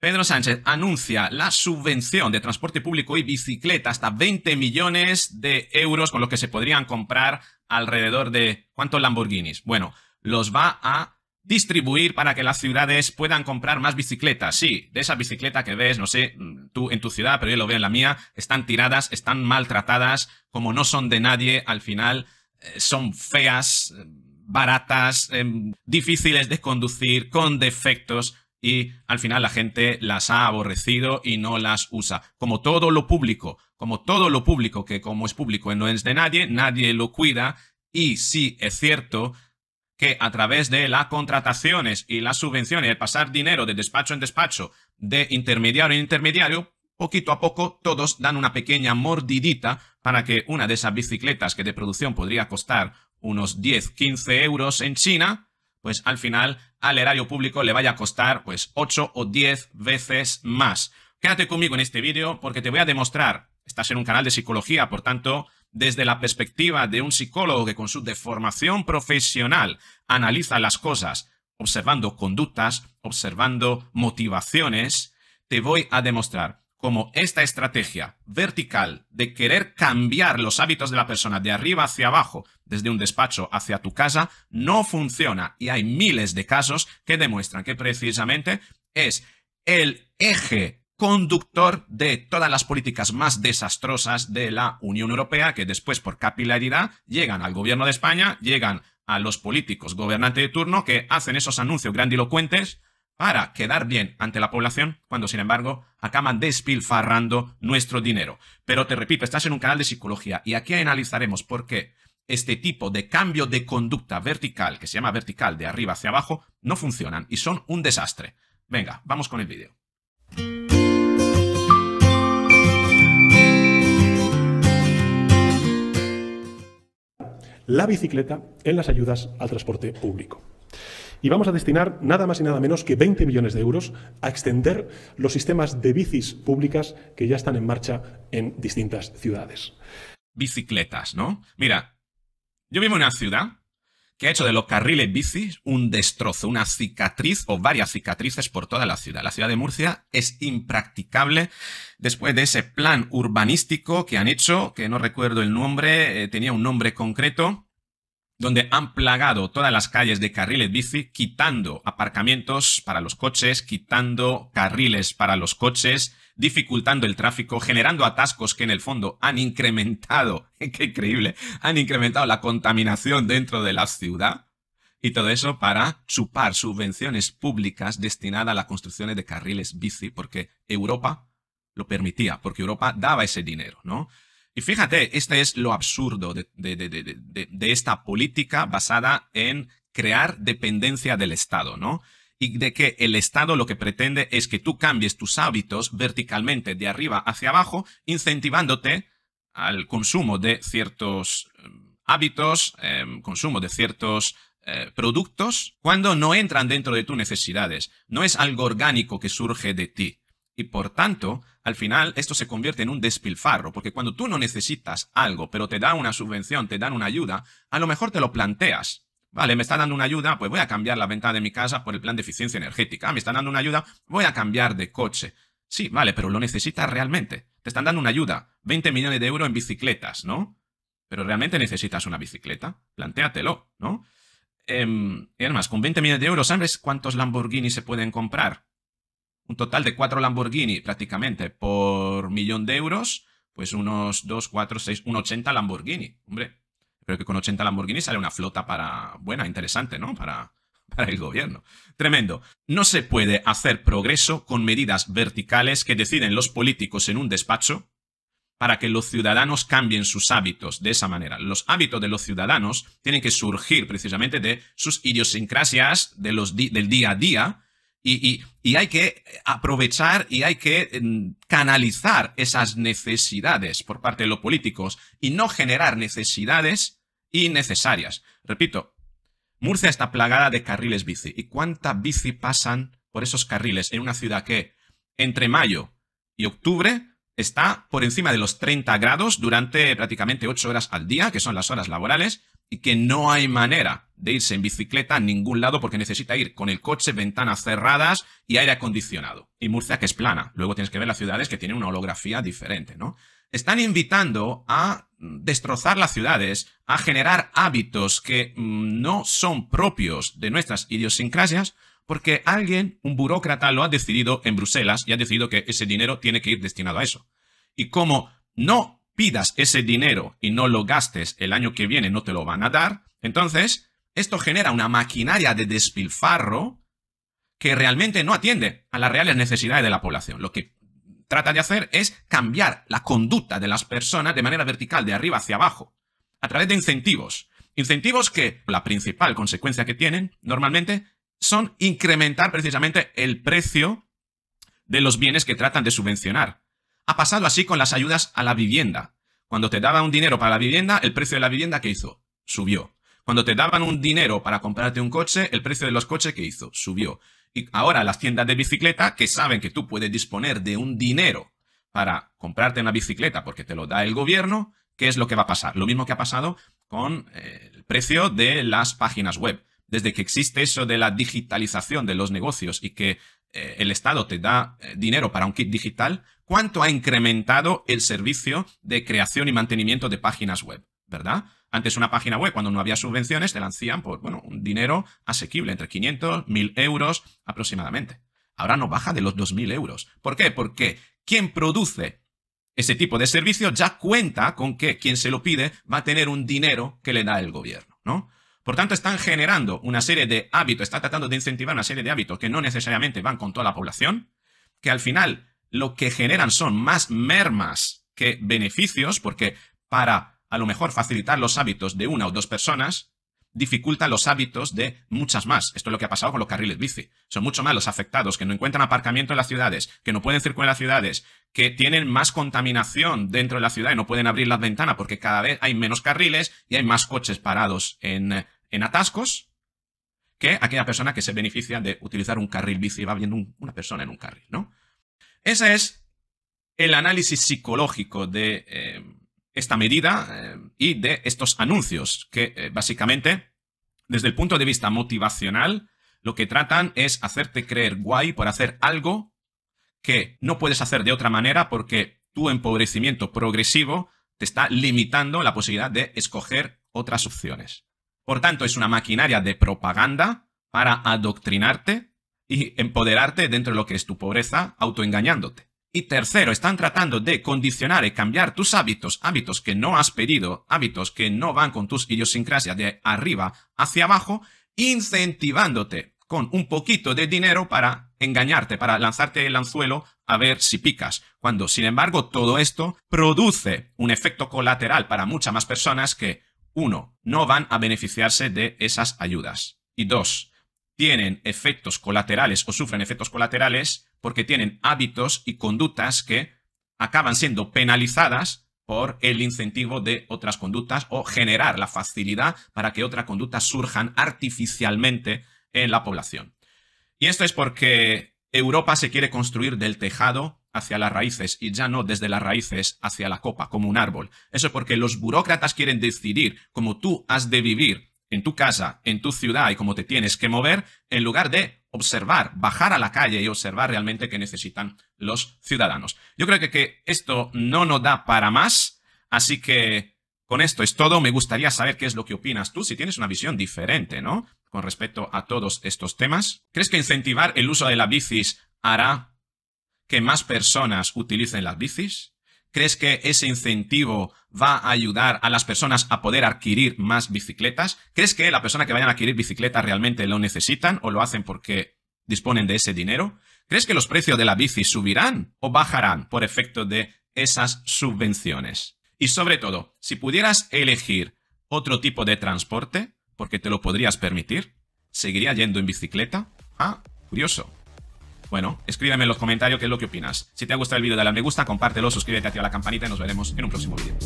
Pedro Sánchez anuncia la subvención de transporte público y bicicleta hasta 20 millones de euros con lo que se podrían comprar alrededor de ¿cuántos Lamborghinis? Bueno, los va a distribuir para que las ciudades puedan comprar más bicicletas. Sí, de esa bicicleta que ves, no sé, mm, tú en tu ciudad, pero yo lo veo en la mía, están tiradas, están maltratadas, como no son de nadie, al final eh, son feas, eh, baratas, em, difíciles de conducir, con defectos y al final la gente las ha aborrecido y no las usa. Como todo lo público, como todo lo público, que como es público no es de nadie, nadie lo cuida y sí es cierto que a través de las contrataciones y las subvenciones, el pasar dinero de despacho en despacho, de intermediario en intermediario, poquito a poco todos dan una pequeña mordidita para que una de esas bicicletas que de producción podría costar unos 10, 15 euros en China, pues al final al erario público le vaya a costar pues 8 o 10 veces más. Quédate conmigo en este vídeo porque te voy a demostrar, estás en un canal de psicología, por tanto, desde la perspectiva de un psicólogo que con su deformación profesional analiza las cosas, observando conductas, observando motivaciones, te voy a demostrar como esta estrategia vertical de querer cambiar los hábitos de la persona de arriba hacia abajo, desde un despacho hacia tu casa, no funciona. Y hay miles de casos que demuestran que precisamente es el eje conductor de todas las políticas más desastrosas de la Unión Europea, que después por capilaridad llegan al gobierno de España, llegan a los políticos gobernantes de turno que hacen esos anuncios grandilocuentes para quedar bien ante la población, cuando sin embargo acaban despilfarrando nuestro dinero. Pero te repito, estás en un canal de psicología y aquí analizaremos por qué este tipo de cambio de conducta vertical, que se llama vertical de arriba hacia abajo, no funcionan y son un desastre. Venga, vamos con el vídeo. La bicicleta en las ayudas al transporte público. Y vamos a destinar nada más y nada menos que 20 millones de euros a extender los sistemas de bicis públicas que ya están en marcha en distintas ciudades. Bicicletas, ¿no? Mira, yo vivo en una ciudad que ha hecho de los carriles bicis un destrozo, una cicatriz o varias cicatrices por toda la ciudad. La ciudad de Murcia es impracticable después de ese plan urbanístico que han hecho, que no recuerdo el nombre, eh, tenía un nombre concreto, donde han plagado todas las calles de carriles bici, quitando aparcamientos para los coches, quitando carriles para los coches, dificultando el tráfico, generando atascos que en el fondo han incrementado, qué increíble, han incrementado la contaminación dentro de la ciudad. Y todo eso para chupar subvenciones públicas destinadas a las construcciones de carriles bici, porque Europa lo permitía, porque Europa daba ese dinero, ¿no? Y fíjate, este es lo absurdo de, esta política basada en crear dependencia del Estado, ¿no? Y de que el Estado lo que pretende es que tú cambies tus hábitos verticalmente de arriba hacia abajo, incentivándote al consumo de ciertos eh, hábitos, em, consumo de ciertos eh, productos, cuando no entran dentro de tus necesidades. No es algo orgánico que surge de ti. Y por tanto, al final esto se convierte en un despilfarro, porque cuando tú no necesitas algo, pero te da una subvención, te dan una ayuda, a lo mejor te lo planteas. Vale, me está dando una ayuda, pues voy a cambiar la ventana de mi casa por el plan de eficiencia energética. Ah, me están dando una ayuda, voy a cambiar de coche. Sí, vale, pero lo necesitas realmente. Te están dando una ayuda, 20 millones de euros en bicicletas, ¿no? Pero realmente necesitas una bicicleta. Plantéatelo, ¿no? Em, y además, con 20 millones de euros, ¿sabes cuántos Lamborghini se pueden comprar? un total de cuatro Lamborghini prácticamente por millón de euros, pues unos 2, 4, 6, un 80 Lamborghini. Hombre, creo que con 80 Lamborghini sale una flota para buena, interesante, ¿no? Para, para el gobierno. Tremendo. No se puede hacer progreso con medidas verticales que deciden los políticos en un despacho para que los ciudadanos cambien sus hábitos de esa manera. Los hábitos de los ciudadanos tienen que surgir precisamente de sus idiosincrasias de los del día a día y, hay que aprovechar y hay que eh, canalizar esas necesidades por parte de los políticos y no generar necesidades innecesarias. Repito, Murcia está plagada de carriles bici. ¿Y cuántas bici pasan por esos carriles en una ciudad que entre mayo y octubre está por encima de los 30 grados durante prácticamente 8 horas al día, que son las horas laborales, y que no hay manera de irse en bicicleta a ningún lado porque necesita ir con el coche, ventanas cerradas y aire acondicionado. Y Murcia que es plana. Luego tienes que ver las ciudades que tienen una holografía diferente, ¿no? Están invitando a mm, destrozar las ciudades, a generar hábitos que mm, no son propios de nuestras idiosincrasias, porque alguien, un burócrata, lo ha decidido en Bruselas y ha decidido que ese dinero tiene que ir destinado a eso. Y como no pidas ese dinero y no lo gastes el año que viene, no te lo van a dar. Entonces, esto genera una maquinaria de despilfarro que realmente no atiende a las reales necesidades de la población. Lo que trata de hacer es cambiar la conducta de las personas de manera vertical, de arriba hacia abajo, a través de incentivos. Incentivos que la principal consecuencia que tienen normalmente son incrementar precisamente el precio de los bienes que tratan de subvencionar. Ha pasado así con las ayudas a la vivienda. Cuando te daban un dinero para la vivienda, el precio de la vivienda, ¿qué hizo? Subió. Cuando te daban un dinero para comprarte un coche, el precio de los coches, ¿qué hizo? Subió. Y ahora las tiendas de bicicleta, que saben que tú puedes disponer de un dinero para comprarte una bicicleta porque te lo da el gobierno, ¿qué es lo que va a pasar? Lo mismo que ha pasado con eh, el precio de las páginas web. Desde que existe eso de la digitalización de los negocios y que eh, el Estado te da eh, dinero para un kit digital, ¿cuánto ha incrementado el servicio de creación y mantenimiento de páginas web? ¿Verdad? Antes una página web, cuando no había subvenciones, te lanzían por, bueno, un dinero asequible, entre 500, 1000 euros aproximadamente. Ahora no baja de los 2000 euros. ¿Por qué? Porque quien produce ese tipo de servicio ya cuenta con que quien se lo pide va a tener un dinero que le da el gobierno, ¿no? Por tanto, están generando una serie de hábitos, están tratando de incentivar una serie de hábitos que no necesariamente van con toda la población, que al final lo que generan son más mermas que beneficios, porque para a lo mejor facilitar los hábitos de una o dos personas, dificulta los hábitos de muchas más. Esto es lo que ha pasado con los carriles bici. Son mucho más los afectados que no encuentran aparcamiento en las ciudades, que no pueden circular en las ciudades, que tienen más contaminación dentro de la ciudad y no pueden abrir las ventanas porque cada vez hay menos carriles y hay más coches parados en en atascos que aquella persona que se beneficia de utilizar un carril bici y va viendo una persona en un carril, ¿no? Ese es el análisis psicológico de eh, esta medida eh, y de estos anuncios, que eh, básicamente, desde el punto de vista motivacional, lo que tratan es hacerte creer guay por hacer algo que no puedes hacer de otra manera porque tu empobrecimiento progresivo te está limitando la posibilidad de escoger otras opciones. Por tanto, es una maquinaria de propaganda para adoctrinarte y empoderarte dentro de lo que es tu pobreza, autoengañándote. Y tercero, están tratando de condicionar y cambiar tus hábitos, hábitos que no has pedido, hábitos que no van con tus idiosincrasias de arriba hacia abajo, incentivándote con un poquito de dinero para engañarte, para lanzarte el anzuelo a ver si picas. Cuando, sin embargo, todo esto produce un efecto colateral para muchas más personas que uno, no van a beneficiarse de esas ayudas. Y dos, tienen efectos colaterales o sufren efectos colaterales porque tienen hábitos y conductas que acaban siendo penalizadas por el incentivo de otras conductas o generar la facilidad para que otras conductas surjan artificialmente en la población. Y esto es porque Europa se quiere construir del tejado hacia las raíces y ya no desde las raíces hacia la copa, como un árbol. Eso es porque los burócratas quieren decidir cómo tú has de vivir en tu casa, en tu ciudad y cómo te tienes que mover, en lugar de observar, bajar a la calle y observar realmente qué necesitan los ciudadanos. Yo creo que, que esto no nos da para más, así que con esto es todo. Me gustaría saber qué es lo que opinas tú, si tienes una visión diferente, ¿no? Con respecto a todos estos temas. ¿Crees que incentivar el uso de la bicis hará que más personas utilicen las bicis? ¿Crees que ese incentivo va a ayudar a las personas a poder adquirir más bicicletas? ¿Crees que la persona que vayan a adquirir bicicletas realmente lo necesitan o lo hacen porque disponen de ese dinero? ¿Crees que los precios de la bici subirán o bajarán por efecto de esas subvenciones? Y sobre todo, si pudieras elegir otro tipo de transporte, porque te lo podrías permitir, ¿seguiría yendo en bicicleta? Ah, curioso. Bueno, escríbeme en los comentarios qué es lo que opinas. Si te ha gustado el vídeo, dale me gusta, compártelo, suscríbete, activa la campanita y nos veremos en un próximo vídeo.